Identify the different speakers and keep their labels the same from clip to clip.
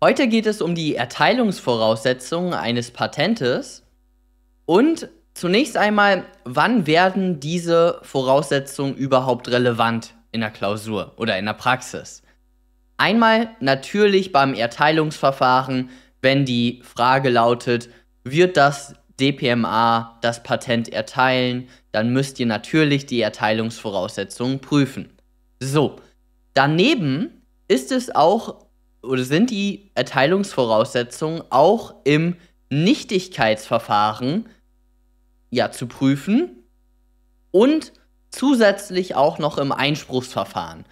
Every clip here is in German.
Speaker 1: Heute geht es um die Erteilungsvoraussetzungen eines Patentes und zunächst einmal, wann werden diese Voraussetzungen überhaupt relevant in der Klausur oder in der Praxis? Einmal natürlich beim Erteilungsverfahren, wenn die Frage lautet, wird das DPMA das Patent erteilen, dann müsst ihr natürlich die Erteilungsvoraussetzungen prüfen. So, daneben ist es auch oder sind die Erteilungsvoraussetzungen auch im Nichtigkeitsverfahren ja zu prüfen und zusätzlich auch noch im Einspruchsverfahren.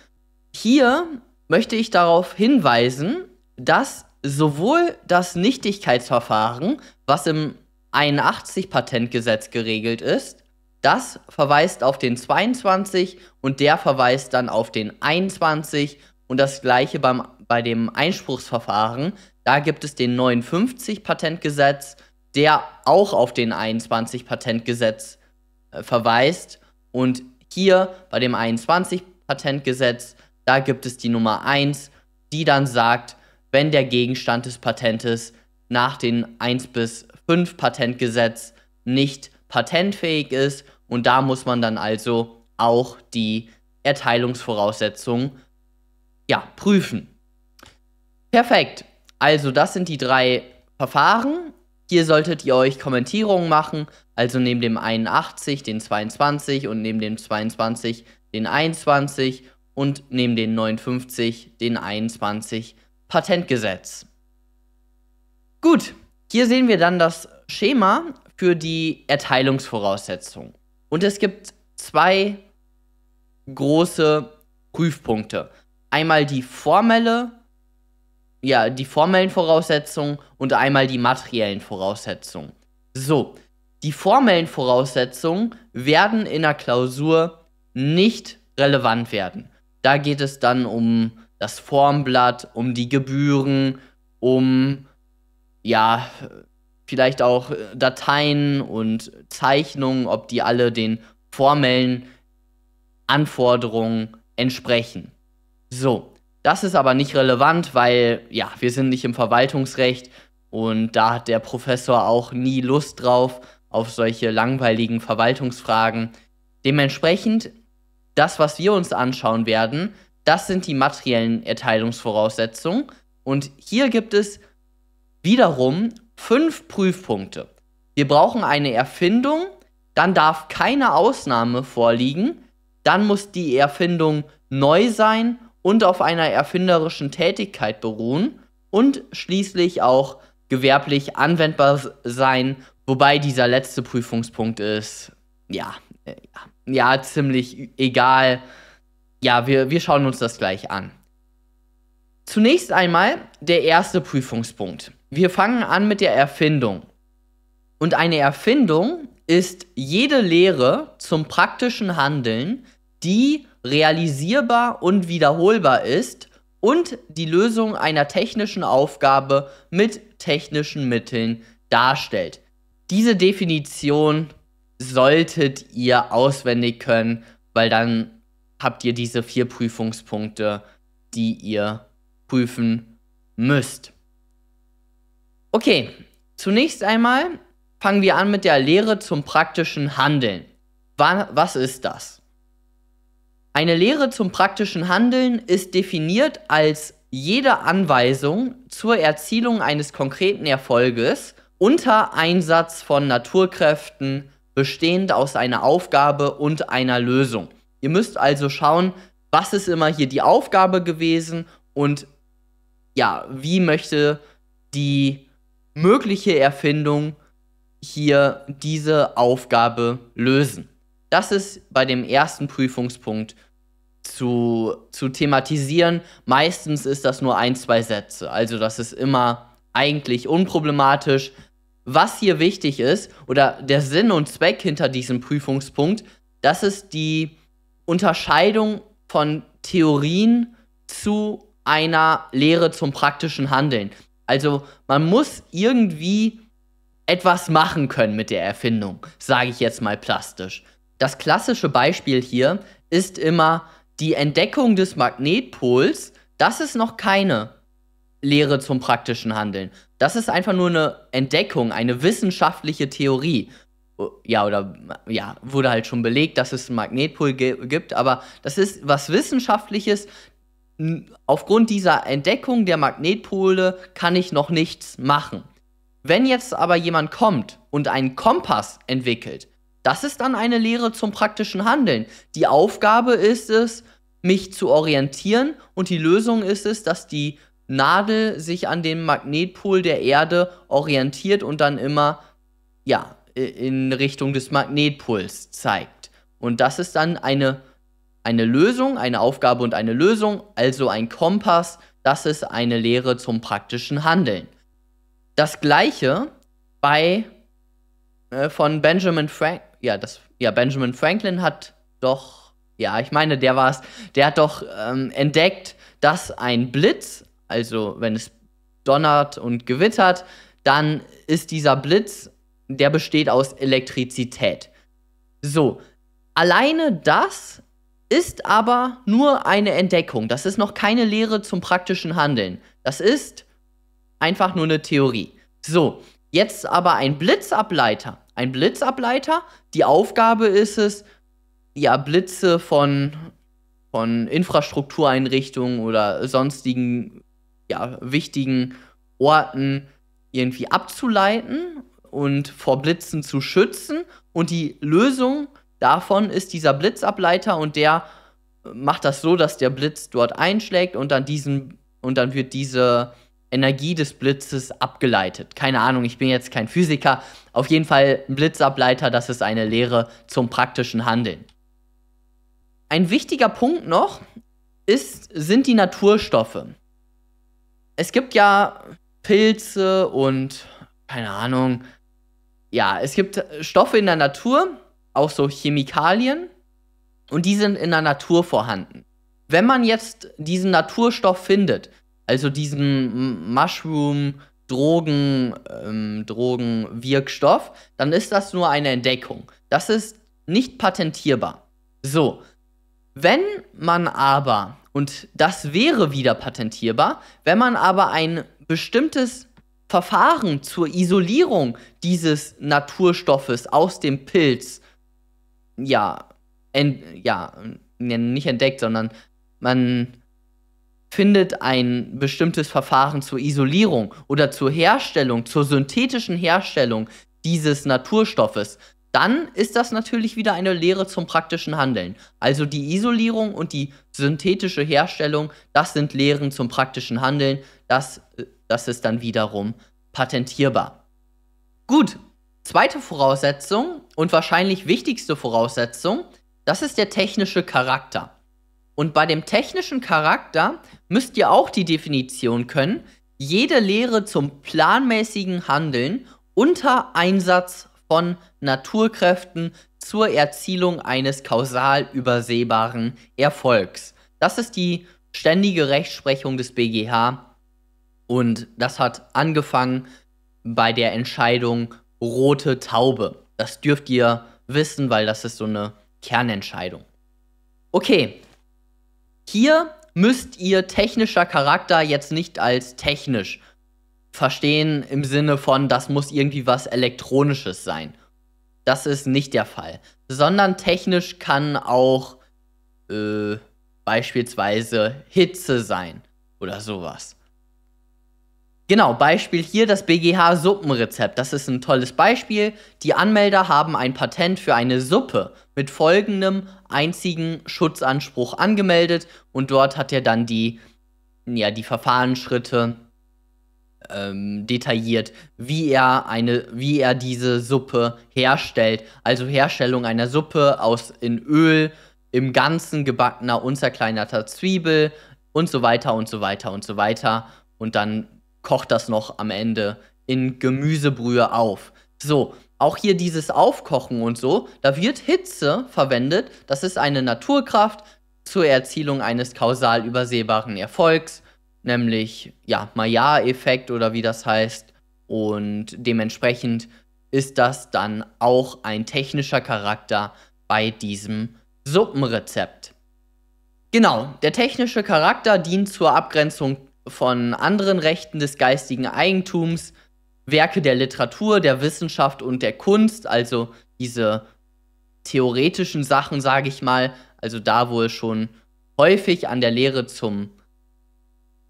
Speaker 1: Hier möchte ich darauf hinweisen, dass sowohl das Nichtigkeitsverfahren, was im 81 Patentgesetz geregelt ist, das verweist auf den 22 und der verweist dann auf den 21 und das gleiche beim bei dem Einspruchsverfahren, da gibt es den 59 Patentgesetz, der auch auf den 21 Patentgesetz äh, verweist. Und hier bei dem 21 Patentgesetz, da gibt es die Nummer 1, die dann sagt, wenn der Gegenstand des Patentes nach den 1 bis 5 Patentgesetz nicht patentfähig ist und da muss man dann also auch die Erteilungsvoraussetzungen ja, prüfen. Perfekt. Also das sind die drei Verfahren. Hier solltet ihr euch Kommentierungen machen. Also neben dem 81 den 22 und neben dem 22 den 21 und neben den 59 den 21 Patentgesetz. Gut, hier sehen wir dann das Schema für die Erteilungsvoraussetzungen. Und es gibt zwei große Prüfpunkte. Einmal die formelle ja, die formellen Voraussetzungen und einmal die materiellen Voraussetzungen. So, die formellen Voraussetzungen werden in der Klausur nicht relevant werden. Da geht es dann um das Formblatt, um die Gebühren, um ja, vielleicht auch äh, Dateien und Zeichnungen, ob die alle den formellen Anforderungen entsprechen. So, das ist aber nicht relevant, weil ja, wir sind nicht im Verwaltungsrecht und da hat der Professor auch nie Lust drauf auf solche langweiligen Verwaltungsfragen. Dementsprechend, das, was wir uns anschauen werden, das sind die materiellen Erteilungsvoraussetzungen und hier gibt es wiederum fünf Prüfpunkte. Wir brauchen eine Erfindung, dann darf keine Ausnahme vorliegen, dann muss die Erfindung neu sein und auf einer erfinderischen Tätigkeit beruhen und schließlich auch gewerblich anwendbar sein, wobei dieser letzte Prüfungspunkt ist, ja, äh, ja, ziemlich egal. Ja, wir, wir schauen uns das gleich an. Zunächst einmal der erste Prüfungspunkt. Wir fangen an mit der Erfindung. Und eine Erfindung ist jede Lehre zum praktischen Handeln, die realisierbar und wiederholbar ist und die Lösung einer technischen Aufgabe mit technischen Mitteln darstellt. Diese Definition solltet ihr auswendig können, weil dann habt ihr diese vier Prüfungspunkte, die ihr prüfen müsst. Okay, zunächst einmal fangen wir an mit der Lehre zum praktischen Handeln. Was ist das? Eine Lehre zum praktischen Handeln ist definiert als jede Anweisung zur Erzielung eines konkreten Erfolges unter Einsatz von Naturkräften, bestehend aus einer Aufgabe und einer Lösung. Ihr müsst also schauen, was ist immer hier die Aufgabe gewesen und ja, wie möchte die mögliche Erfindung hier diese Aufgabe lösen. Das ist bei dem ersten Prüfungspunkt zu, zu thematisieren. Meistens ist das nur ein, zwei Sätze. Also das ist immer eigentlich unproblematisch. Was hier wichtig ist, oder der Sinn und Zweck hinter diesem Prüfungspunkt, das ist die Unterscheidung von Theorien zu einer Lehre zum praktischen Handeln. Also man muss irgendwie etwas machen können mit der Erfindung, sage ich jetzt mal plastisch. Das klassische Beispiel hier ist immer die Entdeckung des Magnetpols, das ist noch keine Lehre zum praktischen Handeln. Das ist einfach nur eine Entdeckung, eine wissenschaftliche Theorie. Oh, ja, oder ja, wurde halt schon belegt, dass es einen Magnetpol gibt, aber das ist was Wissenschaftliches. Aufgrund dieser Entdeckung der Magnetpole kann ich noch nichts machen. Wenn jetzt aber jemand kommt und einen Kompass entwickelt, das ist dann eine Lehre zum praktischen Handeln. Die Aufgabe ist es, mich zu orientieren und die Lösung ist es, dass die Nadel sich an dem Magnetpol der Erde orientiert und dann immer ja, in Richtung des Magnetpols zeigt. Und das ist dann eine, eine Lösung, eine Aufgabe und eine Lösung, also ein Kompass, das ist eine Lehre zum praktischen Handeln. Das gleiche bei äh, von Benjamin Frank ja, das, ja, Benjamin Franklin hat doch, ja, ich meine, der war es, der hat doch ähm, entdeckt, dass ein Blitz, also wenn es donnert und gewittert, dann ist dieser Blitz, der besteht aus Elektrizität. So, alleine das ist aber nur eine Entdeckung. Das ist noch keine Lehre zum praktischen Handeln. Das ist einfach nur eine Theorie. So, jetzt aber ein Blitzableiter ein Blitzableiter. Die Aufgabe ist es, ja, Blitze von, von Infrastruktureinrichtungen oder sonstigen, ja, wichtigen Orten irgendwie abzuleiten und vor Blitzen zu schützen. Und die Lösung davon ist dieser Blitzableiter und der macht das so, dass der Blitz dort einschlägt und dann diesen und dann wird diese Energie des Blitzes abgeleitet. Keine Ahnung, ich bin jetzt kein Physiker. Auf jeden Fall ein Blitzableiter, das ist eine Lehre zum praktischen Handeln. Ein wichtiger Punkt noch ist, sind die Naturstoffe. Es gibt ja Pilze und keine Ahnung. Ja, es gibt Stoffe in der Natur, auch so Chemikalien, und die sind in der Natur vorhanden. Wenn man jetzt diesen Naturstoff findet, also diesen Mushroom Drogen ähm, Wirkstoff, dann ist das nur eine Entdeckung. Das ist nicht patentierbar. So, wenn man aber und das wäre wieder patentierbar, wenn man aber ein bestimmtes Verfahren zur Isolierung dieses Naturstoffes aus dem Pilz ja, ent, ja, nicht entdeckt, sondern man findet ein bestimmtes Verfahren zur Isolierung oder zur Herstellung, zur synthetischen Herstellung dieses Naturstoffes, dann ist das natürlich wieder eine Lehre zum praktischen Handeln. Also die Isolierung und die synthetische Herstellung, das sind Lehren zum praktischen Handeln. Das, äh, das ist dann wiederum patentierbar. Gut, zweite Voraussetzung und wahrscheinlich wichtigste Voraussetzung, das ist der technische Charakter. Und bei dem technischen Charakter müsst ihr auch die Definition können. Jede Lehre zum planmäßigen Handeln unter Einsatz von Naturkräften zur Erzielung eines kausal übersehbaren Erfolgs. Das ist die ständige Rechtsprechung des BGH und das hat angefangen bei der Entscheidung rote Taube. Das dürft ihr wissen, weil das ist so eine Kernentscheidung. Okay, hier müsst ihr technischer Charakter jetzt nicht als technisch verstehen im Sinne von, das muss irgendwie was Elektronisches sein. Das ist nicht der Fall. Sondern technisch kann auch äh, beispielsweise Hitze sein oder sowas. Genau, Beispiel hier das BGH-Suppenrezept. Das ist ein tolles Beispiel. Die Anmelder haben ein Patent für eine Suppe mit folgendem einzigen Schutzanspruch angemeldet und dort hat er dann die, ja, die Verfahrensschritte ähm, detailliert, wie er eine, wie er diese Suppe herstellt. Also Herstellung einer Suppe aus in Öl, im Ganzen gebackener, unzerkleinerter Zwiebel und so weiter und so weiter und so weiter. Und dann kocht das noch am Ende in Gemüsebrühe auf. So, auch hier dieses Aufkochen und so, da wird Hitze verwendet. Das ist eine Naturkraft zur Erzielung eines kausal übersehbaren Erfolgs, nämlich ja, Maillard-Effekt oder wie das heißt. Und dementsprechend ist das dann auch ein technischer Charakter bei diesem Suppenrezept. Genau, der technische Charakter dient zur Abgrenzung von anderen Rechten des geistigen Eigentums, Werke der Literatur, der Wissenschaft und der Kunst, also diese theoretischen Sachen, sage ich mal, also da wo es schon häufig an der Lehre zum,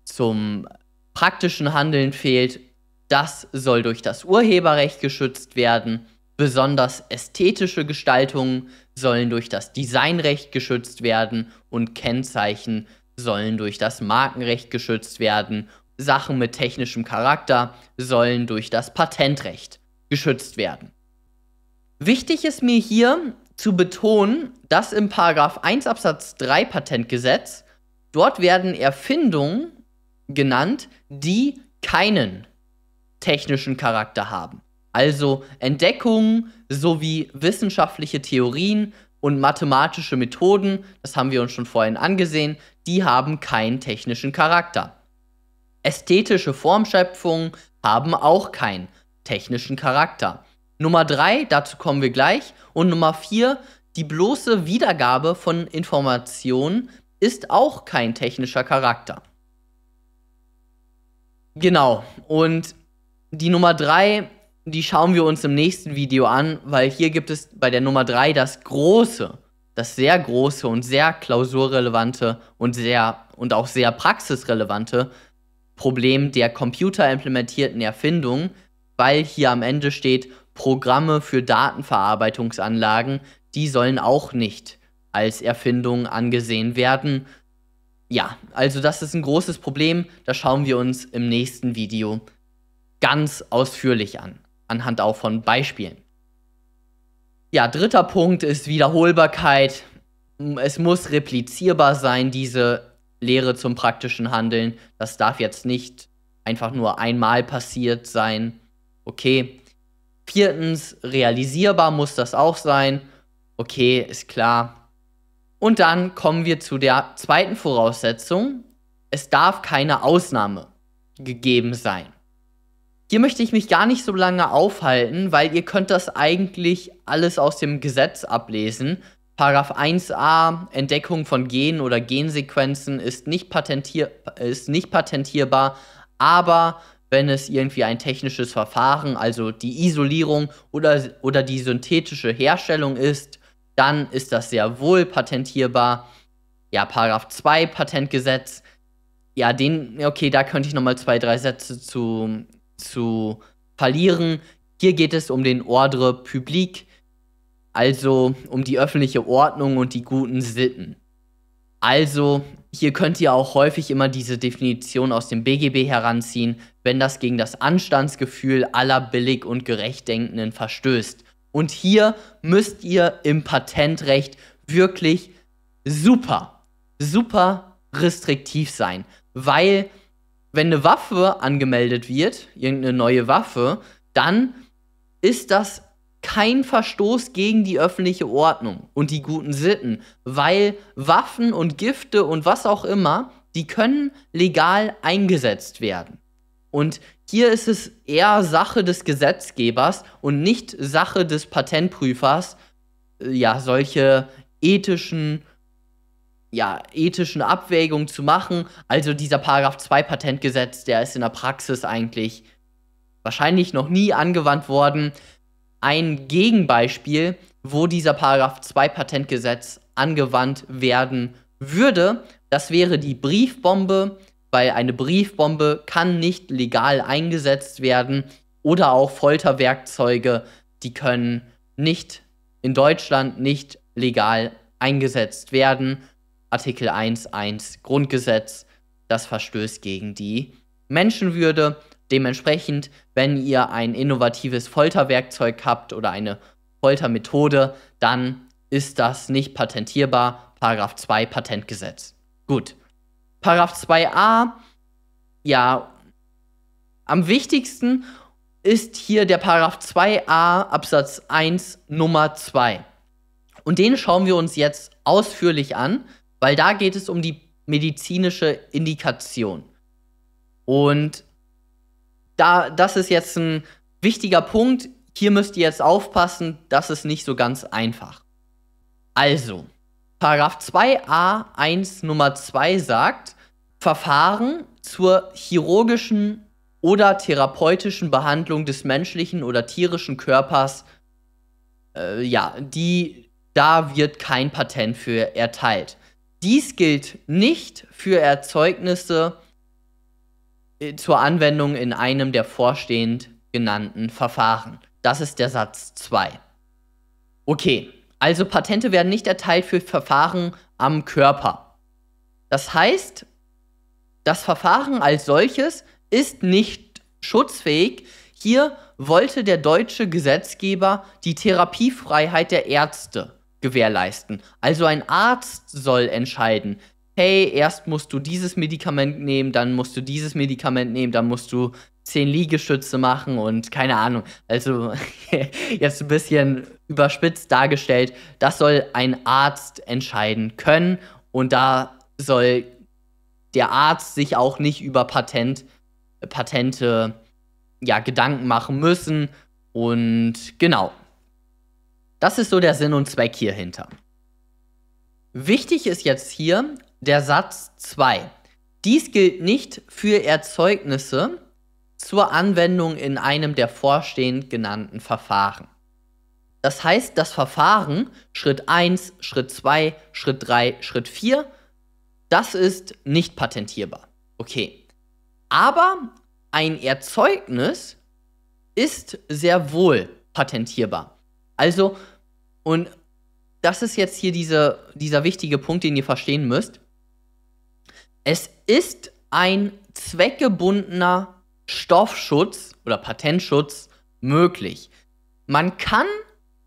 Speaker 1: zum praktischen Handeln fehlt, das soll durch das Urheberrecht geschützt werden. Besonders ästhetische Gestaltungen sollen durch das Designrecht geschützt werden und Kennzeichen sollen durch das Markenrecht geschützt werden, Sachen mit technischem Charakter sollen durch das Patentrecht geschützt werden. Wichtig ist mir hier zu betonen, dass im 1 Absatz 3 Patentgesetz dort werden Erfindungen genannt, die keinen technischen Charakter haben. Also Entdeckungen sowie wissenschaftliche Theorien und mathematische Methoden, das haben wir uns schon vorhin angesehen, die haben keinen technischen Charakter. Ästhetische Formschöpfungen haben auch keinen technischen Charakter. Nummer 3, dazu kommen wir gleich. Und Nummer 4, die bloße Wiedergabe von Informationen ist auch kein technischer Charakter. Genau, und die Nummer 3 die schauen wir uns im nächsten Video an, weil hier gibt es bei der Nummer 3 das große, das sehr große und sehr klausurrelevante und sehr und auch sehr praxisrelevante Problem der computerimplementierten Erfindung, weil hier am Ende steht, Programme für Datenverarbeitungsanlagen, die sollen auch nicht als Erfindung angesehen werden. Ja, also das ist ein großes Problem, das schauen wir uns im nächsten Video ganz ausführlich an anhand auch von Beispielen. Ja, dritter Punkt ist Wiederholbarkeit. Es muss replizierbar sein, diese Lehre zum praktischen Handeln. Das darf jetzt nicht einfach nur einmal passiert sein. Okay. Viertens, realisierbar muss das auch sein. Okay, ist klar. Und dann kommen wir zu der zweiten Voraussetzung. Es darf keine Ausnahme gegeben sein. Hier möchte ich mich gar nicht so lange aufhalten, weil ihr könnt das eigentlich alles aus dem Gesetz ablesen. Paragraph 1a Entdeckung von Genen oder Gensequenzen ist nicht, patentier ist nicht patentierbar, aber wenn es irgendwie ein technisches Verfahren, also die Isolierung oder, oder die synthetische Herstellung ist, dann ist das sehr wohl patentierbar. Ja, Paragraph 2 Patentgesetz. Ja, den, okay, da könnte ich nochmal zwei, drei Sätze zu zu verlieren. Hier geht es um den Ordre public, also um die öffentliche Ordnung und die guten Sitten. Also, hier könnt ihr auch häufig immer diese Definition aus dem BGB heranziehen, wenn das gegen das Anstandsgefühl aller billig und Gerechtdenkenden verstößt. Und hier müsst ihr im Patentrecht wirklich super, super restriktiv sein, weil wenn eine Waffe angemeldet wird, irgendeine neue Waffe, dann ist das kein Verstoß gegen die öffentliche Ordnung und die guten Sitten, weil Waffen und Gifte und was auch immer, die können legal eingesetzt werden. Und hier ist es eher Sache des Gesetzgebers und nicht Sache des Patentprüfers, äh, ja, solche ethischen ja, ethischen Abwägung zu machen. Also dieser Paragraph 2 Patentgesetz, der ist in der Praxis eigentlich wahrscheinlich noch nie angewandt worden. Ein Gegenbeispiel, wo dieser Paragraph 2 Patentgesetz angewandt werden würde, das wäre die Briefbombe, weil eine Briefbombe kann nicht legal eingesetzt werden oder auch Folterwerkzeuge, die können nicht in Deutschland nicht legal eingesetzt werden. Artikel 1.1 Grundgesetz, das verstößt gegen die Menschenwürde. Dementsprechend, wenn ihr ein innovatives Folterwerkzeug habt oder eine Foltermethode, dann ist das nicht patentierbar. Paragraph 2 Patentgesetz. Gut. Paragraph 2a, ja, am wichtigsten ist hier der Paragraph 2a Absatz 1 Nummer 2. Und den schauen wir uns jetzt ausführlich an. Weil da geht es um die medizinische Indikation. Und da, das ist jetzt ein wichtiger Punkt. Hier müsst ihr jetzt aufpassen, das ist nicht so ganz einfach. Also, Paragraph 2a1 Nummer 2 sagt, Verfahren zur chirurgischen oder therapeutischen Behandlung des menschlichen oder tierischen Körpers, äh, ja, die, da wird kein Patent für erteilt. Dies gilt nicht für Erzeugnisse äh, zur Anwendung in einem der vorstehend genannten Verfahren. Das ist der Satz 2. Okay, also Patente werden nicht erteilt für Verfahren am Körper. Das heißt, das Verfahren als solches ist nicht schutzfähig. Hier wollte der deutsche Gesetzgeber die Therapiefreiheit der Ärzte gewährleisten. Also ein Arzt soll entscheiden, hey, erst musst du dieses Medikament nehmen, dann musst du dieses Medikament nehmen, dann musst du zehn Liegestütze machen und keine Ahnung. Also jetzt ein bisschen überspitzt dargestellt, das soll ein Arzt entscheiden können und da soll der Arzt sich auch nicht über Patent, Patente ja, Gedanken machen müssen und genau. Das ist so der Sinn und Zweck hierhinter. Wichtig ist jetzt hier der Satz 2. Dies gilt nicht für Erzeugnisse zur Anwendung in einem der vorstehend genannten Verfahren. Das heißt, das Verfahren Schritt 1, Schritt 2, Schritt 3, Schritt 4, das ist nicht patentierbar. Okay. Aber ein Erzeugnis ist sehr wohl patentierbar. Also und das ist jetzt hier diese, dieser wichtige Punkt, den ihr verstehen müsst. Es ist ein zweckgebundener Stoffschutz oder Patentschutz möglich. Man kann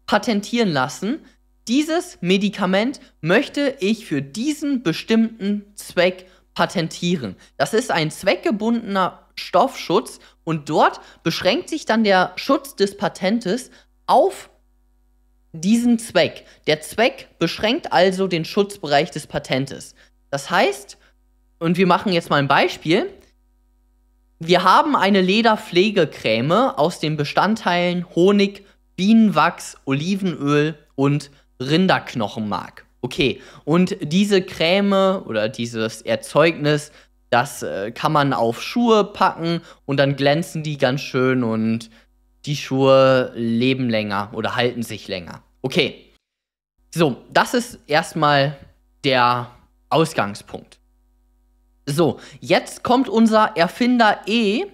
Speaker 1: patentieren lassen, dieses Medikament möchte ich für diesen bestimmten Zweck patentieren. Das ist ein zweckgebundener Stoffschutz und dort beschränkt sich dann der Schutz des Patentes auf diesen Zweck. Der Zweck beschränkt also den Schutzbereich des Patentes. Das heißt, und wir machen jetzt mal ein Beispiel, wir haben eine Lederpflegecreme aus den Bestandteilen Honig, Bienenwachs, Olivenöl und Rinderknochenmark. Okay, und diese Creme oder dieses Erzeugnis, das äh, kann man auf Schuhe packen und dann glänzen die ganz schön und die Schuhe leben länger oder halten sich länger. Okay. So, das ist erstmal der Ausgangspunkt. So, jetzt kommt unser Erfinder E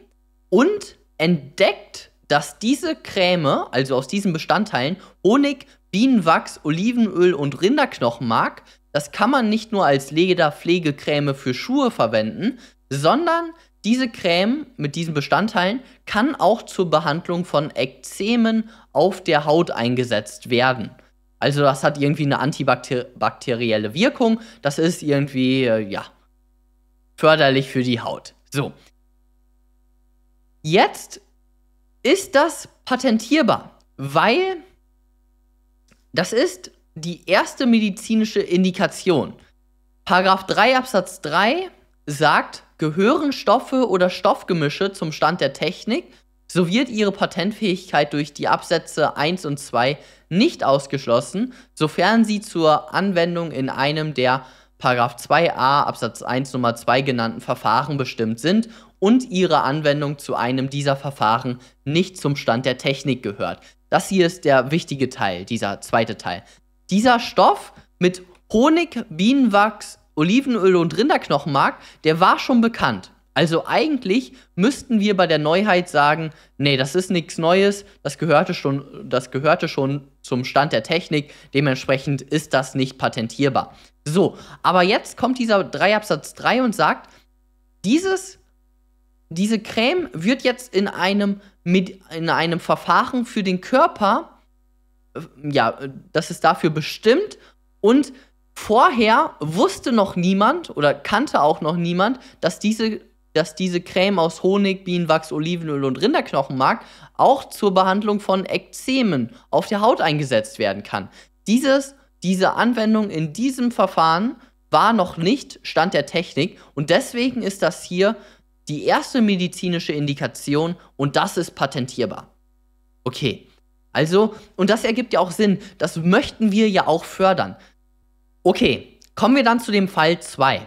Speaker 1: und entdeckt, dass diese Creme, also aus diesen Bestandteilen, Honig, Bienenwachs, Olivenöl und Rinderknochenmark, das kann man nicht nur als Lederpflegecreme für Schuhe verwenden, sondern diese Creme mit diesen Bestandteilen kann auch zur Behandlung von Ekzemen auf der Haut eingesetzt werden. Also das hat irgendwie eine antibakterielle Wirkung. Das ist irgendwie, äh, ja, förderlich für die Haut. So. Jetzt ist das patentierbar, weil das ist die erste medizinische Indikation. Paragraph 3 Absatz 3 sagt, gehören Stoffe oder Stoffgemische zum Stand der Technik, so wird ihre Patentfähigkeit durch die Absätze 1 und 2 nicht ausgeschlossen, sofern sie zur Anwendung in einem der 2a Absatz 1 Nummer 2 genannten Verfahren bestimmt sind und ihre Anwendung zu einem dieser Verfahren nicht zum Stand der Technik gehört. Das hier ist der wichtige Teil, dieser zweite Teil. Dieser Stoff mit Honig, Bienenwachs, Olivenöl und Rinderknochenmark, der war schon bekannt. Also eigentlich müssten wir bei der Neuheit sagen, nee, das ist nichts Neues, das gehörte schon, das gehörte schon zum Stand der Technik, dementsprechend ist das nicht patentierbar. So, aber jetzt kommt dieser 3 Absatz 3 und sagt, dieses, diese Creme wird jetzt in einem, mit, in einem Verfahren für den Körper, äh, ja, das ist dafür bestimmt und Vorher wusste noch niemand oder kannte auch noch niemand, dass diese, dass diese Creme aus Honig, Bienenwachs, Olivenöl und Rinderknochenmark auch zur Behandlung von Ekzemen auf der Haut eingesetzt werden kann. Dieses, diese Anwendung in diesem Verfahren war noch nicht Stand der Technik und deswegen ist das hier die erste medizinische Indikation und das ist patentierbar. Okay, also, und das ergibt ja auch Sinn, das möchten wir ja auch fördern. Okay, kommen wir dann zu dem Fall 2.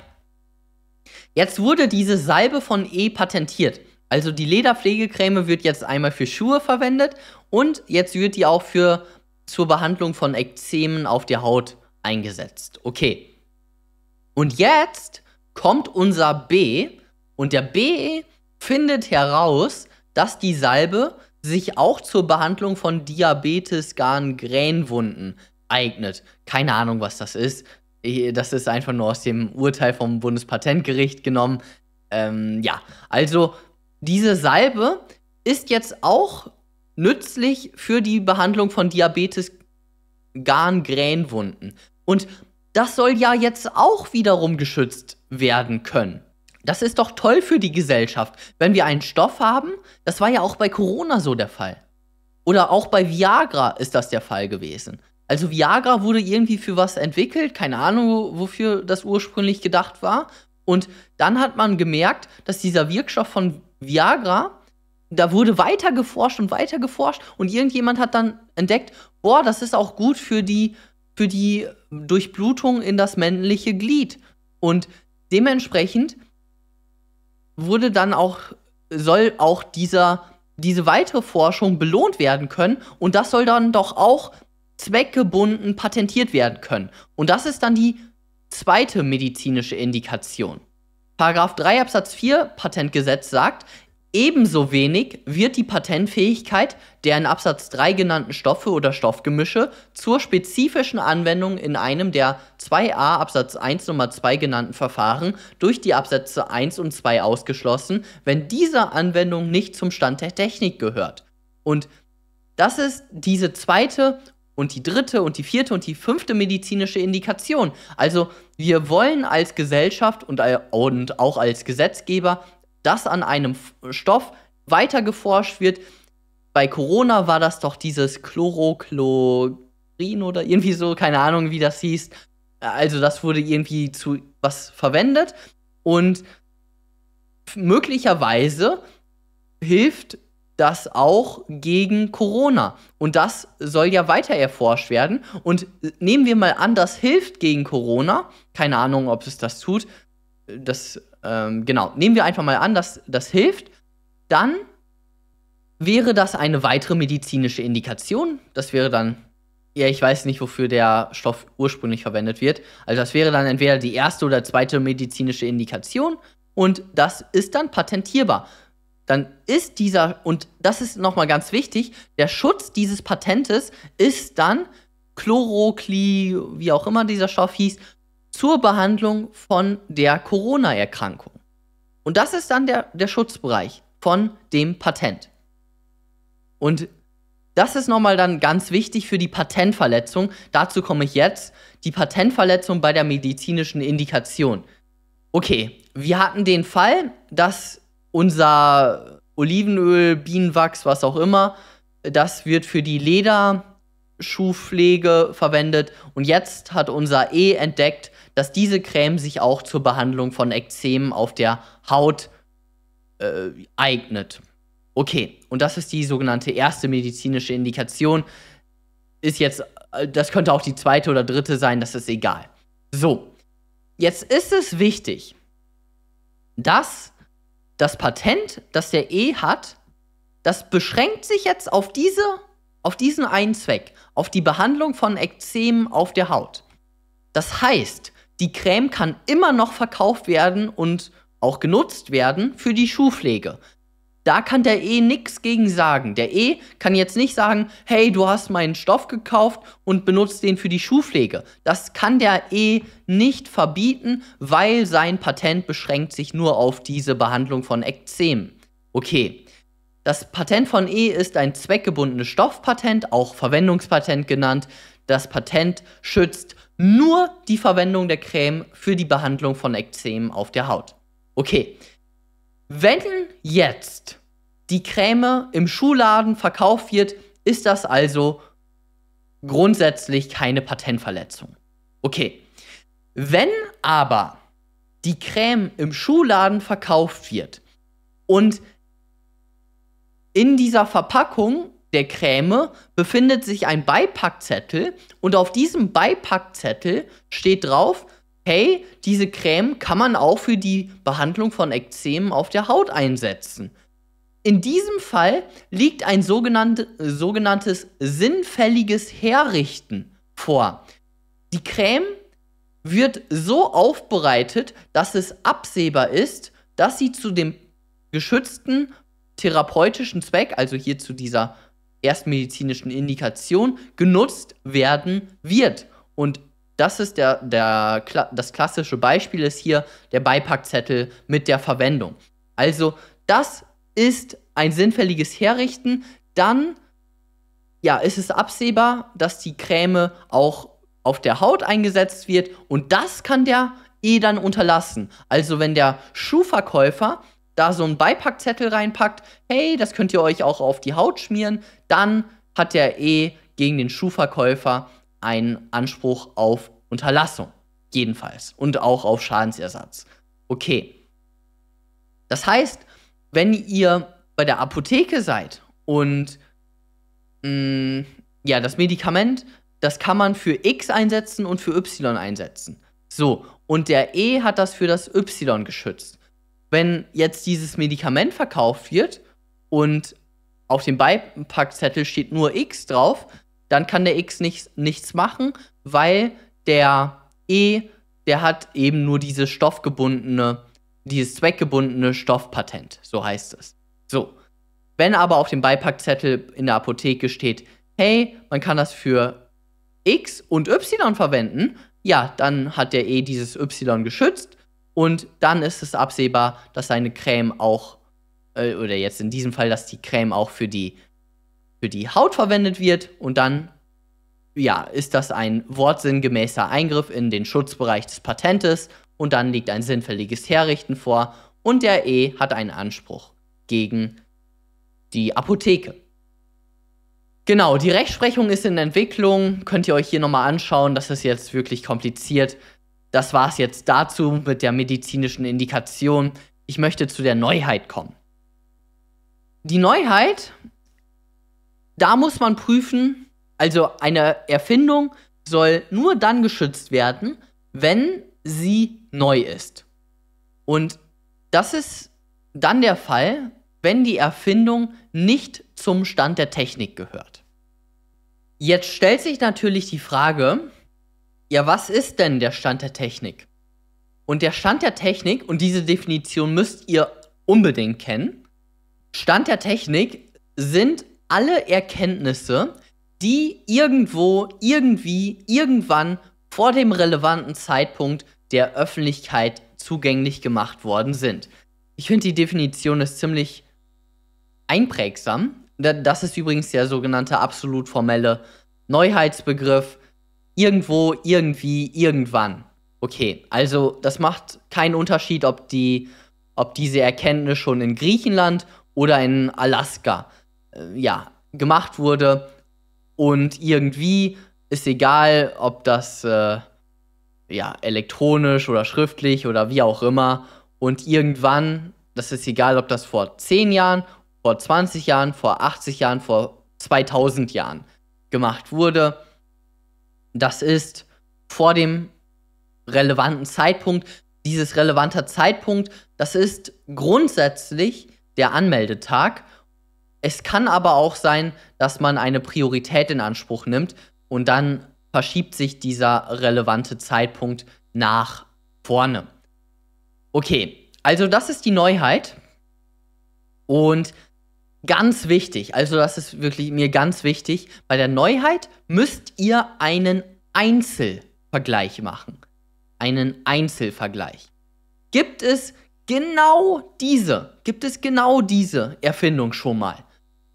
Speaker 1: Jetzt wurde diese Salbe von E patentiert. Also die Lederpflegecreme wird jetzt einmal für Schuhe verwendet und jetzt wird die auch für zur Behandlung von Ekzemen auf der Haut eingesetzt. Okay. Und jetzt kommt unser B und der B findet heraus, dass die Salbe sich auch zur Behandlung von Diabetes-Garn-Gränwunden eignet. Keine Ahnung, was das ist. Das ist einfach nur aus dem Urteil vom Bundespatentgericht genommen. Ähm, ja, also diese Salbe ist jetzt auch nützlich für die Behandlung von Diabetes Garngränwunden. Und das soll ja jetzt auch wiederum geschützt werden können. Das ist doch toll für die Gesellschaft, wenn wir einen Stoff haben. Das war ja auch bei Corona so der Fall. Oder auch bei Viagra ist das der Fall gewesen. Also Viagra wurde irgendwie für was entwickelt, keine Ahnung, wofür das ursprünglich gedacht war. Und dann hat man gemerkt, dass dieser Wirkstoff von Viagra, da wurde weiter geforscht und weiter geforscht und irgendjemand hat dann entdeckt, boah, das ist auch gut für die, für die Durchblutung in das männliche Glied. Und dementsprechend wurde dann auch, soll auch dieser, diese weitere Forschung belohnt werden können und das soll dann doch auch zweckgebunden patentiert werden können. Und das ist dann die zweite medizinische Indikation. Paragraph 3 Absatz 4 Patentgesetz sagt, ebenso wenig wird die Patentfähigkeit der in Absatz 3 genannten Stoffe oder Stoffgemische zur spezifischen Anwendung in einem der 2a Absatz 1 Nummer 2 genannten Verfahren durch die Absätze 1 und 2 ausgeschlossen, wenn diese Anwendung nicht zum Stand der Technik gehört. Und das ist diese zweite und die dritte und die vierte und die fünfte medizinische Indikation. Also wir wollen als Gesellschaft und, und auch als Gesetzgeber, dass an einem Stoff weiter geforscht wird. Bei Corona war das doch dieses Chloroklorin oder irgendwie so, keine Ahnung, wie das hieß. Also das wurde irgendwie zu was verwendet und möglicherweise hilft das auch gegen Corona. Und das soll ja weiter erforscht werden. Und nehmen wir mal an, das hilft gegen Corona. Keine Ahnung, ob es das tut. Das, ähm, genau. Nehmen wir einfach mal an, dass das hilft. Dann wäre das eine weitere medizinische Indikation. Das wäre dann, ja, ich weiß nicht, wofür der Stoff ursprünglich verwendet wird. Also das wäre dann entweder die erste oder zweite medizinische Indikation. Und das ist dann patentierbar dann ist dieser, und das ist nochmal ganz wichtig, der Schutz dieses Patentes ist dann Chlorokli, wie auch immer dieser Stoff hieß, zur Behandlung von der Corona-Erkrankung. Und das ist dann der, der Schutzbereich von dem Patent. Und das ist nochmal dann ganz wichtig für die Patentverletzung. Dazu komme ich jetzt. Die Patentverletzung bei der medizinischen Indikation. Okay, wir hatten den Fall, dass unser Olivenöl, Bienenwachs, was auch immer, das wird für die Lederschuhpflege verwendet. Und jetzt hat unser E entdeckt, dass diese Creme sich auch zur Behandlung von Ekzemen auf der Haut äh, eignet. Okay, und das ist die sogenannte erste medizinische Indikation. Ist jetzt, äh, das könnte auch die zweite oder dritte sein, das ist egal. So, jetzt ist es wichtig, dass das Patent, das der E hat, das beschränkt sich jetzt auf diese, auf diesen einen Zweck, auf die Behandlung von Ekzemen auf der Haut. Das heißt, die Creme kann immer noch verkauft werden und auch genutzt werden für die Schuhpflege. Da kann der E nichts gegen sagen. Der E kann jetzt nicht sagen, hey, du hast meinen Stoff gekauft und benutzt den für die Schuhpflege. Das kann der E nicht verbieten, weil sein Patent beschränkt sich nur auf diese Behandlung von Ekzemen. Okay. Das Patent von E ist ein zweckgebundenes Stoffpatent, auch Verwendungspatent genannt. Das Patent schützt nur die Verwendung der Creme für die Behandlung von Ekzemen auf der Haut. Okay, wenn jetzt die Creme im Schuhladen verkauft wird, ist das also grundsätzlich keine Patentverletzung. Okay. Wenn aber die Creme im Schuhladen verkauft wird und in dieser Verpackung der Creme befindet sich ein Beipackzettel und auf diesem Beipackzettel steht drauf, hey, diese Creme kann man auch für die Behandlung von Ekzemen auf der Haut einsetzen. In diesem Fall liegt ein sogenannte, sogenanntes sinnfälliges Herrichten vor. Die Creme wird so aufbereitet, dass es absehbar ist, dass sie zu dem geschützten therapeutischen Zweck, also hier zu dieser erstmedizinischen Indikation, genutzt werden wird. Und das ist der, der, das klassische Beispiel ist hier der Beipackzettel mit der Verwendung. Also das ist ein sinnfälliges Herrichten. Dann ja, ist es absehbar, dass die Creme auch auf der Haut eingesetzt wird und das kann der eh dann unterlassen. Also wenn der Schuhverkäufer da so einen Beipackzettel reinpackt, hey, das könnt ihr euch auch auf die Haut schmieren, dann hat der eh gegen den Schuhverkäufer einen Anspruch auf Unterlassung. Jedenfalls. Und auch auf Schadensersatz. Okay. Das heißt, wenn ihr bei der Apotheke seid und mh, mm, ja, das Medikament, das kann man für X einsetzen und für Y einsetzen. So, und der E hat das für das Y geschützt. Wenn jetzt dieses Medikament verkauft wird und auf dem Beipackzettel steht nur X drauf, dann kann der X nicht, nichts machen, weil der E, der hat eben nur dieses stoffgebundene, dieses zweckgebundene Stoffpatent, so heißt es. So. Wenn aber auf dem Beipackzettel in der Apotheke steht, hey, man kann das für X und Y verwenden, ja, dann hat der E dieses Y geschützt und dann ist es absehbar, dass seine Creme auch, äh, oder jetzt in diesem Fall, dass die Creme auch für die für die Haut verwendet wird und dann ja, ist das ein wortsinngemäßer Eingriff in den Schutzbereich des Patentes und dann liegt ein sinnfälliges Herrichten vor und der E hat einen Anspruch gegen die Apotheke. Genau, die Rechtsprechung ist in Entwicklung, könnt ihr euch hier nochmal anschauen, das ist jetzt wirklich kompliziert. Das war es jetzt dazu mit der medizinischen Indikation. Ich möchte zu der Neuheit kommen. Die Neuheit da muss man prüfen, also eine Erfindung soll nur dann geschützt werden, wenn sie neu ist. Und das ist dann der Fall, wenn die Erfindung nicht zum Stand der Technik gehört. Jetzt stellt sich natürlich die Frage, ja, was ist denn der Stand der Technik? Und der Stand der Technik, und diese Definition müsst ihr unbedingt kennen, Stand der Technik sind alle Erkenntnisse, die irgendwo, irgendwie, irgendwann vor dem relevanten Zeitpunkt der Öffentlichkeit zugänglich gemacht worden sind. Ich finde die Definition ist ziemlich einprägsam. Das ist übrigens der sogenannte absolut formelle Neuheitsbegriff. Irgendwo, irgendwie, irgendwann. Okay, also das macht keinen Unterschied, ob, die, ob diese Erkenntnis schon in Griechenland oder in Alaska äh, ja, gemacht wurde. Und irgendwie ist egal, ob das äh, ja, elektronisch oder schriftlich oder wie auch immer. Und irgendwann, das ist egal, ob das vor 10 Jahren, vor 20 Jahren, vor 80 Jahren, vor 2000 Jahren gemacht wurde, das ist vor dem relevanten Zeitpunkt. Dieses relevante Zeitpunkt, das ist grundsätzlich der Anmeldetag. Es kann aber auch sein, dass man eine Priorität in Anspruch nimmt und dann verschiebt sich dieser relevante Zeitpunkt nach vorne. Okay, also das ist die Neuheit. Und ganz wichtig, also das ist wirklich mir ganz wichtig, bei der Neuheit müsst ihr einen Einzelvergleich machen. Einen Einzelvergleich. Gibt es genau diese, gibt es genau diese Erfindung schon mal?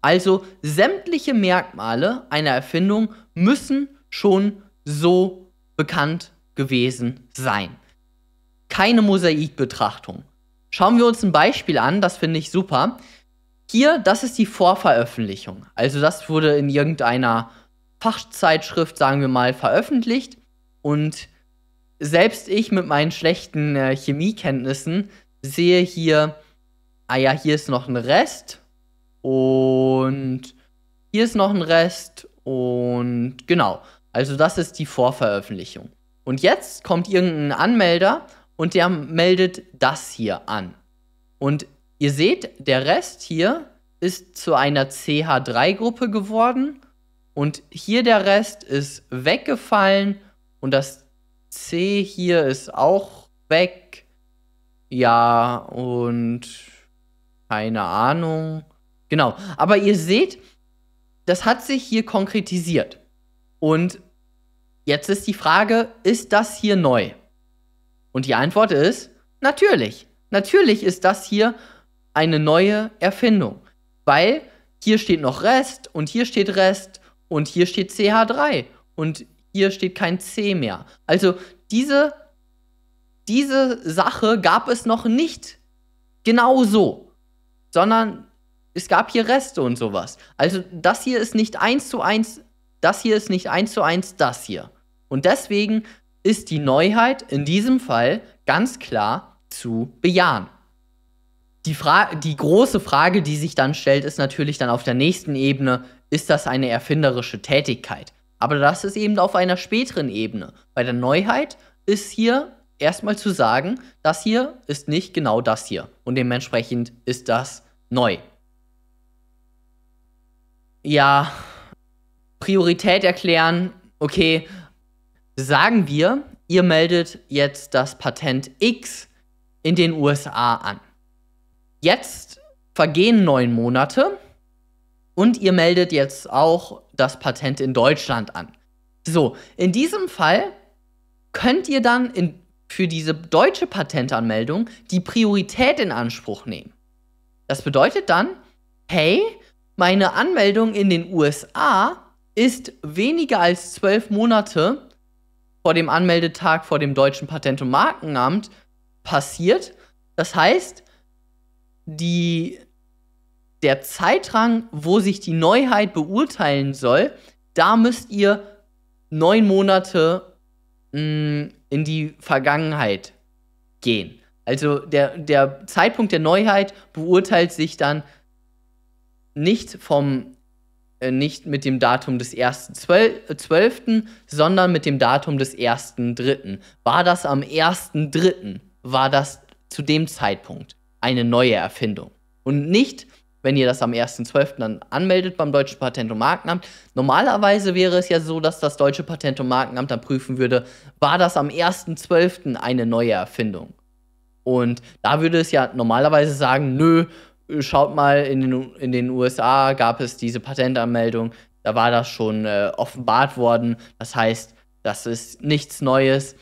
Speaker 1: Also sämtliche Merkmale einer Erfindung müssen schon so bekannt gewesen sein. Keine Mosaikbetrachtung. Schauen wir uns ein Beispiel an, das finde ich super. Hier, das ist die Vorveröffentlichung. Also das wurde in irgendeiner Fachzeitschrift, sagen wir mal, veröffentlicht. Und selbst ich mit meinen schlechten äh, Chemiekenntnissen sehe hier, ah ja, hier ist noch ein Rest und hier ist noch ein Rest. Und genau. Also das ist die Vorveröffentlichung. Und jetzt kommt irgendein Anmelder und der meldet das hier an. Und ihr seht, der Rest hier ist zu einer CH3-Gruppe geworden und hier der Rest ist weggefallen und das C hier ist auch weg. Ja, und keine Ahnung. Genau. Aber ihr seht, das hat sich hier konkretisiert. Und jetzt ist die Frage, ist das hier neu? Und die Antwort ist, natürlich. Natürlich ist das hier eine neue Erfindung. Weil hier steht noch Rest und hier steht Rest und hier steht CH3 und hier steht kein C mehr. Also diese, diese Sache gab es noch nicht genau so, sondern es gab hier Reste und sowas. Also das hier ist nicht eins zu eins, das hier ist nicht eins zu eins das hier. Und deswegen ist die Neuheit in diesem Fall ganz klar zu bejahen. Die, Fra die große Frage, die sich dann stellt, ist natürlich dann auf der nächsten Ebene, ist das eine erfinderische Tätigkeit? Aber das ist eben auf einer späteren Ebene. Bei der Neuheit ist hier erstmal zu sagen, das hier ist nicht genau das hier. Und dementsprechend ist das neu ja, Priorität erklären, okay, sagen wir, ihr meldet jetzt das Patent X in den USA an. Jetzt vergehen neun Monate und ihr meldet jetzt auch das Patent in Deutschland an. So, in diesem Fall könnt ihr dann in, für diese deutsche Patentanmeldung die Priorität in Anspruch nehmen. Das bedeutet dann, hey, meine Anmeldung in den USA ist weniger als zwölf Monate vor dem Anmeldetag vor dem deutschen Patent- und Markenamt passiert. Das heißt, die, der Zeitrang, wo sich die Neuheit beurteilen soll, da müsst ihr neun Monate mh, hm, in die Vergangenheit gehen. Also der, der Zeitpunkt der Neuheit beurteilt sich dann nicht vom äh, nicht mit dem Datum des 1.12., äh, sondern mit dem Datum des 1.3. War das am 1.3., war das zu dem Zeitpunkt eine neue Erfindung. Und nicht, wenn ihr das am 1.12. dann anmeldet beim Deutschen Patent- und Markenamt. Normalerweise wäre es ja so, dass das Deutsche Patent- und Markenamt dann prüfen würde, war das am 1.12. eine neue Erfindung. Und da würde es ja normalerweise sagen, nö, äh, schaut mal, in den, in den USA gab es diese Patentanmeldung, da war das schon äh, offenbart worden. Das heißt, das ist nichts Neues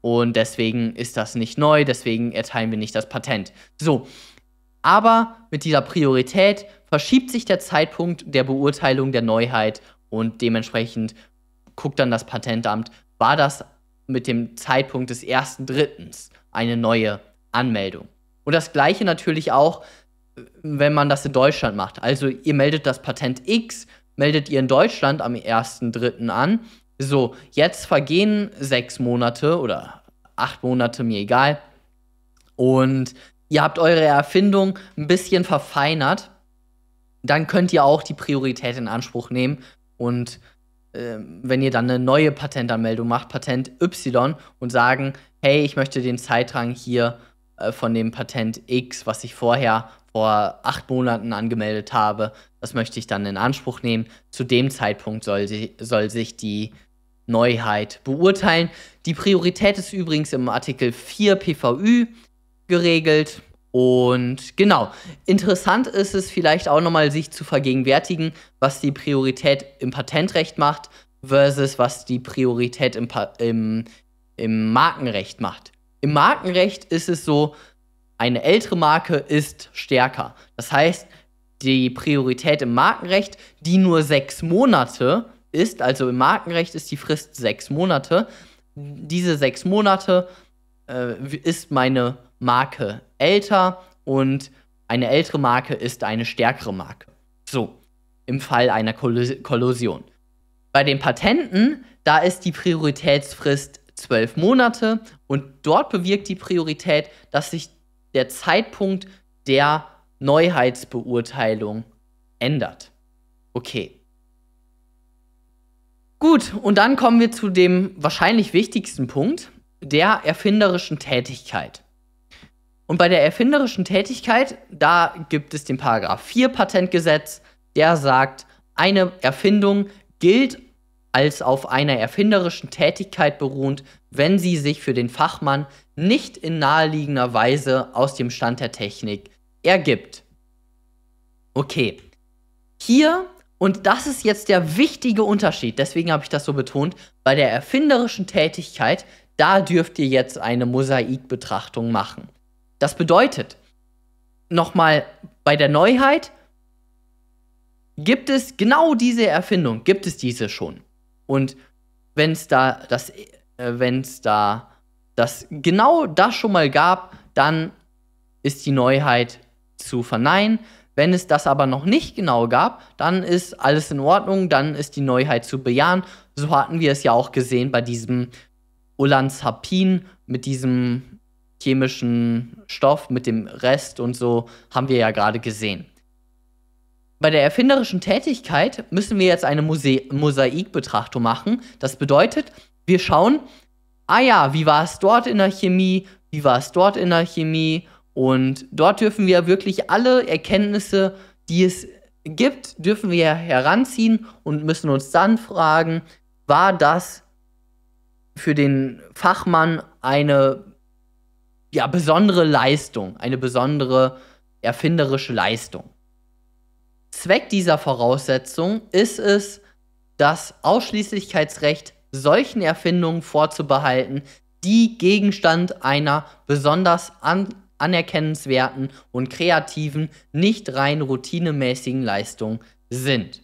Speaker 1: und deswegen ist das nicht neu, deswegen erteilen wir nicht das Patent. So, aber mit dieser Priorität verschiebt sich der Zeitpunkt der Beurteilung der Neuheit und dementsprechend guckt dann das Patentamt, war das mit dem Zeitpunkt des ersten Drittens eine neue Anmeldung. Und das gleiche natürlich auch wenn man das in Deutschland macht. Also ihr meldet das Patent X, meldet ihr in Deutschland am 1.3. an. So, jetzt vergehen sechs Monate oder acht Monate, mir egal. Und ihr habt eure Erfindung ein bisschen verfeinert. Dann könnt ihr auch die Priorität in Anspruch nehmen. Und äh, wenn ihr dann eine neue Patentanmeldung macht, Patent Y, und sagen, hey, ich möchte den Zeitrang hier äh, von dem Patent X, was ich vorher vor acht Monaten angemeldet habe, das möchte ich dann in Anspruch nehmen. Zu dem Zeitpunkt soll, sie, soll sich die Neuheit beurteilen. Die Priorität ist übrigens im Artikel 4 PVÜ geregelt. Und genau, interessant ist es vielleicht auch nochmal, sich zu vergegenwärtigen, was die Priorität im Patentrecht macht versus was die Priorität im, pa im, im Markenrecht macht. Im Markenrecht ist es so, eine ältere Marke ist stärker. Das heißt, die Priorität im Markenrecht, die nur sechs Monate ist, also im Markenrecht ist die Frist sechs Monate, diese sechs Monate äh, ist meine Marke älter und eine ältere Marke ist eine stärkere Marke. So, im Fall einer Kollusion. Bei den Patenten, da ist die Prioritätsfrist zwölf Monate und dort bewirkt die Priorität, dass sich die der Zeitpunkt der Neuheitsbeurteilung ändert. Okay. Gut, und dann kommen wir zu dem wahrscheinlich wichtigsten Punkt, der erfinderischen Tätigkeit. Und bei der erfinderischen Tätigkeit, da gibt es den Paragraph 4 Patentgesetz, der sagt, eine Erfindung gilt als auf einer erfinderischen Tätigkeit beruhend, wenn sie sich für den Fachmann nicht in naheliegender Weise aus dem Stand der Technik ergibt. Okay, hier, und das ist jetzt der wichtige Unterschied, deswegen habe ich das so betont, bei der erfinderischen Tätigkeit, da dürft ihr jetzt eine Mosaikbetrachtung machen. Das bedeutet, nochmal bei der Neuheit, gibt es genau diese Erfindung, gibt es diese schon. Und wenn es da das, äh, wenn es da das genau das schon mal gab, dann ist die Neuheit zu verneinen. Wenn es das aber noch nicht genau gab, dann ist alles in Ordnung, dann ist die Neuheit zu bejahen. So hatten wir es ja auch gesehen bei diesem Olanzapin mit diesem chemischen Stoff, mit dem Rest und so, haben wir ja gerade gesehen bei der erfinderischen Tätigkeit müssen wir jetzt eine Mose Mosaikbetrachtung machen. Das bedeutet, wir schauen, ah ja, wie war es dort in der Chemie, wie war es dort in der Chemie und dort dürfen wir wirklich alle Erkenntnisse, die es gibt, dürfen wir heranziehen und müssen uns dann fragen, war das für den Fachmann eine ja, besondere Leistung, eine besondere erfinderische Leistung. Zweck dieser Voraussetzung ist es, das Ausschließlichkeitsrecht solchen Erfindungen vorzubehalten, die Gegenstand einer besonders an anerkennenswerten und kreativen, nicht rein routinemäßigen Leistung sind.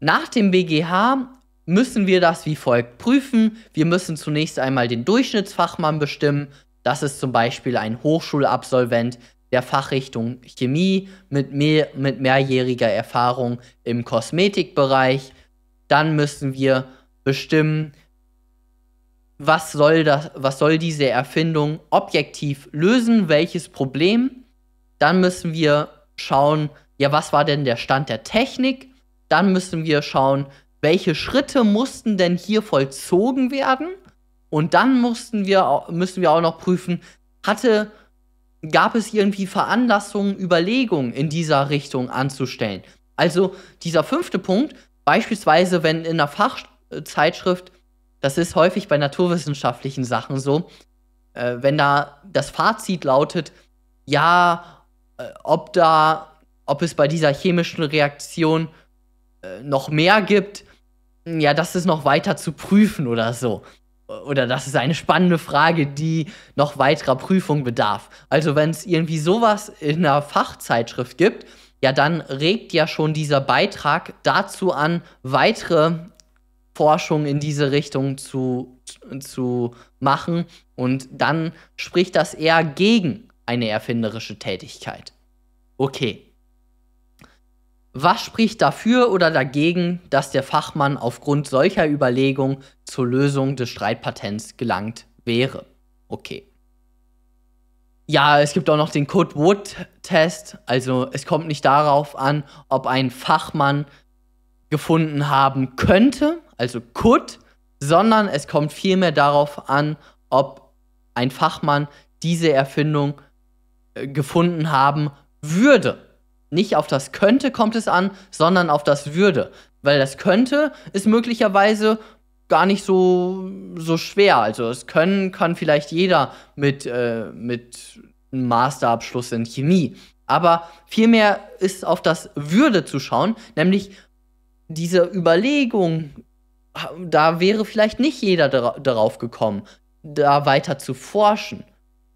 Speaker 1: Nach dem BGH müssen wir das wie folgt prüfen. Wir müssen zunächst einmal den Durchschnittsfachmann bestimmen. Das ist zum Beispiel ein Hochschulabsolvent, der Fachrichtung Chemie mit, mehr, mit mehrjähriger Erfahrung im Kosmetikbereich. Dann müssen wir bestimmen, was soll, das, was soll diese Erfindung objektiv lösen, welches Problem. Dann müssen wir schauen, ja, was war denn der Stand der Technik. Dann müssen wir schauen, welche Schritte mussten denn hier vollzogen werden. Und dann mussten wir, müssen wir auch noch prüfen, hatte gab es irgendwie Veranlassungen, Überlegungen in dieser Richtung anzustellen. Also dieser fünfte Punkt, beispielsweise wenn in einer Fachzeitschrift, das ist häufig bei naturwissenschaftlichen Sachen so, äh, wenn da das Fazit lautet, ja, äh, ob da, ob es bei dieser chemischen Reaktion äh, noch mehr gibt, ja, das ist noch weiter zu prüfen oder so oder das ist eine spannende Frage, die noch weiterer Prüfung bedarf. Also wenn es irgendwie sowas in einer Fachzeitschrift gibt, ja, dann regt ja schon dieser Beitrag dazu an, weitere Forschung in diese Richtung zu, zu machen. Und dann spricht das eher gegen eine erfinderische Tätigkeit. Okay, was spricht dafür oder dagegen, dass der Fachmann aufgrund solcher Überlegungen zur Lösung des Streitpatents gelangt wäre? Okay. Ja, es gibt auch noch den Code-Wood-Test. Also es kommt nicht darauf an, ob ein Fachmann gefunden haben könnte, also could, sondern es kommt vielmehr darauf an, ob ein Fachmann diese Erfindung äh, gefunden haben würde. Nicht auf das könnte kommt es an, sondern auf das würde. Weil das könnte ist möglicherweise gar nicht so, so schwer. Also es können kann vielleicht jeder mit, äh, mit einem Masterabschluss in Chemie. Aber vielmehr ist auf das würde zu schauen, nämlich diese Überlegung, da wäre vielleicht nicht jeder darauf gekommen, da weiter zu forschen.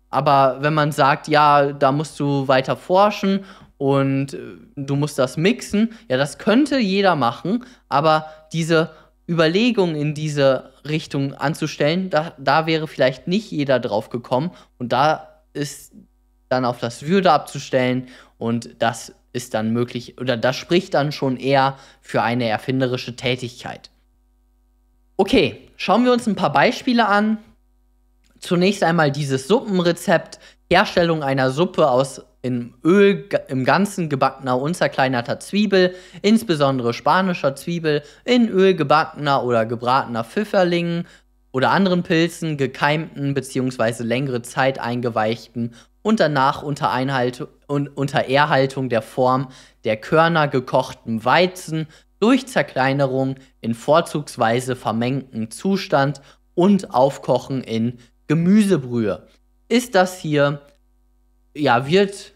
Speaker 1: Aber wenn man sagt, ja, da musst du weiter forschen und äh, du musst das mixen. Ja, das könnte jeder machen, aber diese Überlegung in diese Richtung anzustellen, da, da wäre vielleicht nicht jeder drauf gekommen und da ist dann auf das Würde abzustellen und das ist dann möglich oder das spricht dann schon eher für eine erfinderische Tätigkeit. Okay, schauen wir uns ein paar Beispiele an. Zunächst einmal dieses Suppenrezept, Herstellung einer Suppe aus in Öl im Ganzen gebackener und zerkleinerter Zwiebel, insbesondere spanischer Zwiebel, in Öl gebackener oder gebratener Pfifferlingen oder anderen Pilzen, gekeimten bzw. längere Zeit eingeweichten und danach unter, Einhalt und unter Erhaltung der Form der Körner gekochten Weizen durch Zerkleinerung in vorzugsweise vermengten Zustand und Aufkochen in Gemüsebrühe. Ist das hier ja, wird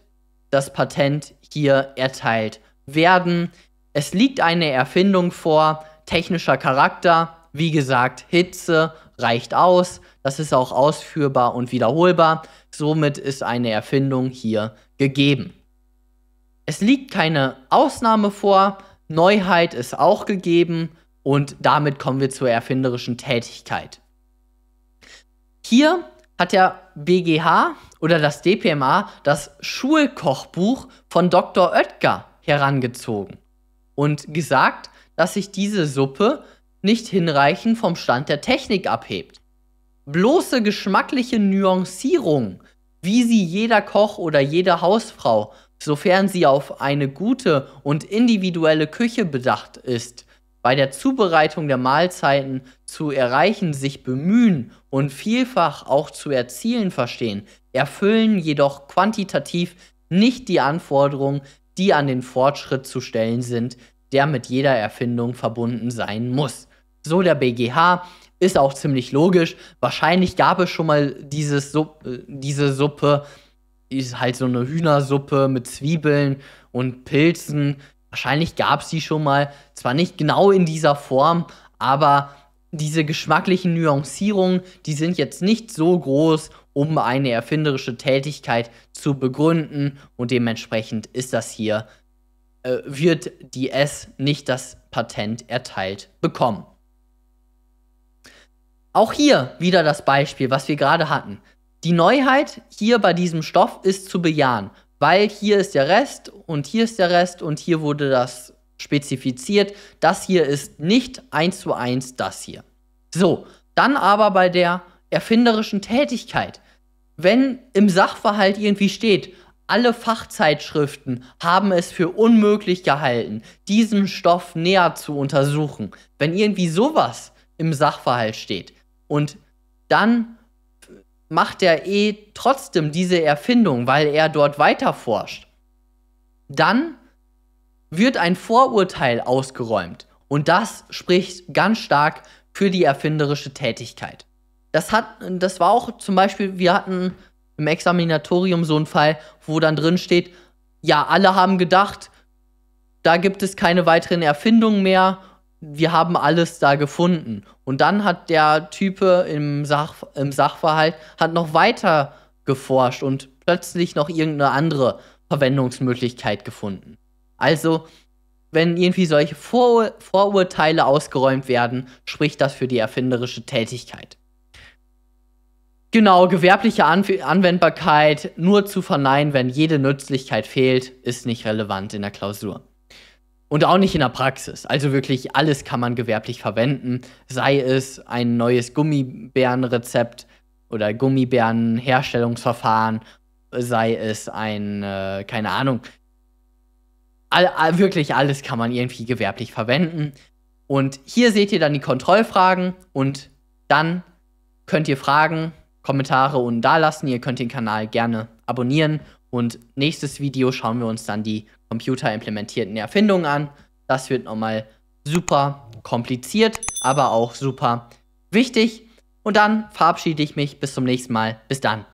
Speaker 1: das Patent hier erteilt werden. Es liegt eine Erfindung vor, technischer Charakter, wie gesagt, Hitze reicht aus, das ist auch ausführbar und wiederholbar, somit ist eine Erfindung hier gegeben. Es liegt keine Ausnahme vor, Neuheit ist auch gegeben und damit kommen wir zur erfinderischen Tätigkeit. Hier hat der BGH oder das DPMA, das Schulkochbuch von Dr. Oetker, herangezogen und gesagt, dass sich diese Suppe nicht hinreichend vom Stand der Technik abhebt. Bloße geschmackliche Nuancierung, wie sie jeder Koch oder jede Hausfrau, sofern sie auf eine gute und individuelle Küche bedacht ist, bei der Zubereitung der Mahlzeiten zu erreichen sich bemühen und vielfach auch zu erzielen verstehen, erfüllen jedoch quantitativ nicht die Anforderungen, die an den Fortschritt zu stellen sind, der mit jeder Erfindung verbunden sein muss. So der BGH ist auch ziemlich logisch. Wahrscheinlich gab es schon mal dieses Supp, äh, diese Suppe, ist halt so eine Hühnersuppe mit Zwiebeln und Pilzen. Wahrscheinlich gab es die schon mal, zwar nicht genau in dieser Form, aber diese geschmacklichen Nuancierungen, die sind jetzt nicht so groß, um eine erfinderische Tätigkeit zu begründen und dementsprechend ist das hier, äh, wird die S nicht das Patent erteilt bekommen. Auch hier wieder das Beispiel, was wir gerade hatten. Die Neuheit hier bei diesem Stoff ist zu bejahen, weil hier ist der Rest und hier ist der Rest und hier wurde das spezifiziert, das hier ist nicht eins zu eins das hier. So, dann aber bei der erfinderischen Tätigkeit. Wenn im Sachverhalt irgendwie steht, alle Fachzeitschriften haben es für unmöglich gehalten, diesen Stoff näher zu untersuchen. Wenn irgendwie sowas im Sachverhalt steht und dann macht er eh trotzdem diese Erfindung, weil er dort weiterforscht, dann wird ein Vorurteil ausgeräumt und das spricht ganz stark für die erfinderische Tätigkeit. Das, hat, das war auch zum Beispiel, wir hatten im Examinatorium so einen Fall, wo dann drin steht, ja, alle haben gedacht, da gibt es keine weiteren Erfindungen mehr, wir haben alles da gefunden. Und dann hat der Type im, Sach, im Sachverhalt hat noch weiter geforscht und plötzlich noch irgendeine andere Verwendungsmöglichkeit gefunden. Also, wenn irgendwie solche Vor Vorurteile ausgeräumt werden, spricht das für die erfinderische Tätigkeit. Genau, gewerbliche An Anwendbarkeit nur zu verneinen, wenn jede Nützlichkeit fehlt, ist nicht relevant in der Klausur. Und auch nicht in der Praxis. Also wirklich alles kann man gewerblich verwenden, sei es ein neues Gummibärenrezept oder Gummibärenherstellungsverfahren, sei es ein, äh, keine Ahnung, all, all, wirklich alles kann man irgendwie gewerblich verwenden. Und hier seht ihr dann die Kontrollfragen und dann könnt ihr Fragen, Kommentare unten dalassen. Ihr könnt den Kanal gerne abonnieren und nächstes Video schauen wir uns dann die computerimplementierten Erfindungen an. Das wird nochmal super kompliziert, aber auch super wichtig. Und dann verabschiede ich mich bis zum nächsten Mal. Bis dann.